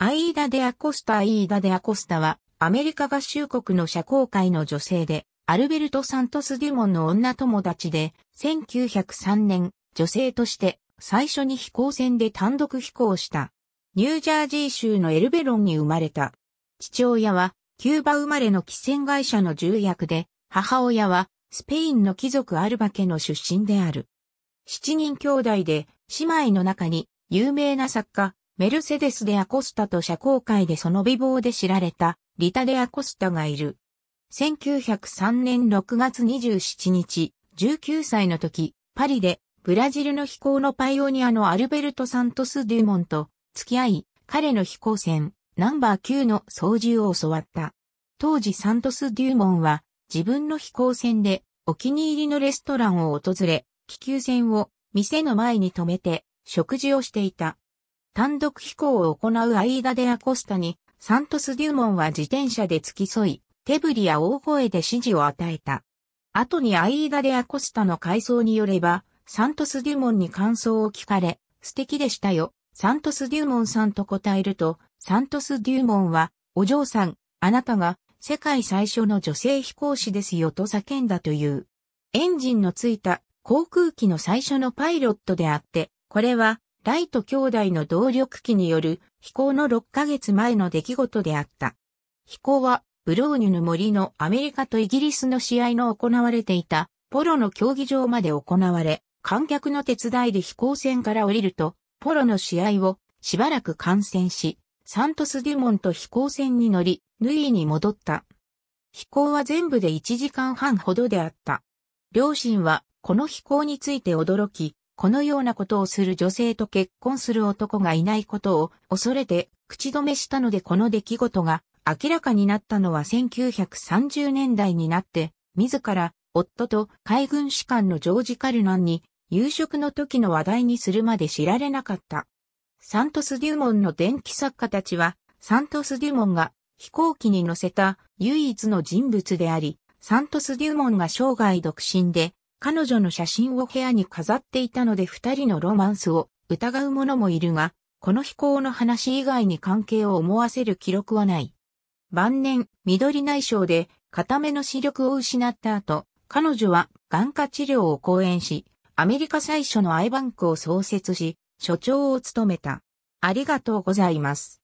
アイーダ・デ・アコスタ・アイーダ・デ・アコスタは、アメリカ合衆国の社交界の女性で、アルベルト・サントス・デュモンの女友達で、1903年、女性として、最初に飛行船で単独飛行した。ニュージャージー州のエルベロンに生まれた。父親は、キューバ生まれの汽船会社の重役で、母親は、スペインの貴族アルバケの出身である。七人兄弟で、姉妹の中に、有名な作家、メルセデス・デ・アコスタと社交界でその美貌で知られたリタ・デ・アコスタがいる。1903年6月27日、19歳の時、パリでブラジルの飛行のパイオニアのアルベルト・サントス・デュモンと付き合い、彼の飛行船、ナンバー9の操縦を教わった。当時サントス・デューモンは自分の飛行船でお気に入りのレストランを訪れ、気球船を店の前に止めて食事をしていた。単独飛行を行う間でアコスタに、サントス・デューモンは自転車で付き添い、手振りや大声で指示を与えた。後にアイーダ・デ・アコスタの回想によれば、サントス・デューモンに感想を聞かれ、素敵でしたよ、サントス・デューモンさんと答えると、サントス・デューモンは、お嬢さん、あなたが世界最初の女性飛行士ですよと叫んだという。エンジンのついた航空機の最初のパイロットであって、これはライト兄弟の動力機による飛行の6ヶ月前の出来事であった。飛行はブローニュの森のアメリカとイギリスの試合の行われていたポロの競技場まで行われ、観客の手伝いで飛行船から降りると、ポロの試合をしばらく観戦し、サントス・デュモンと飛行船に乗り、ヌイに戻った。飛行は全部で1時間半ほどであった。両親はこの飛行について驚き、このようなことをする女性と結婚する男がいないことを恐れて口止めしたのでこの出来事が明らかになったのは1930年代になって、自ら夫と海軍士官のジョージ・カルナンに夕食の時の話題にするまで知られなかった。サントス・デューモンの電気作家たちは、サントス・デューモンが飛行機に乗せた唯一の人物であり、サントス・デューモンが生涯独身で、彼女の写真を部屋に飾っていたので二人のロマンスを疑う者もいるが、この飛行の話以外に関係を思わせる記録はない。晩年、緑内障で、片目の視力を失った後、彼女は眼科治療を講演し、アメリカ最初のアイバンクを創設し、所長を務めた。ありがとうございます。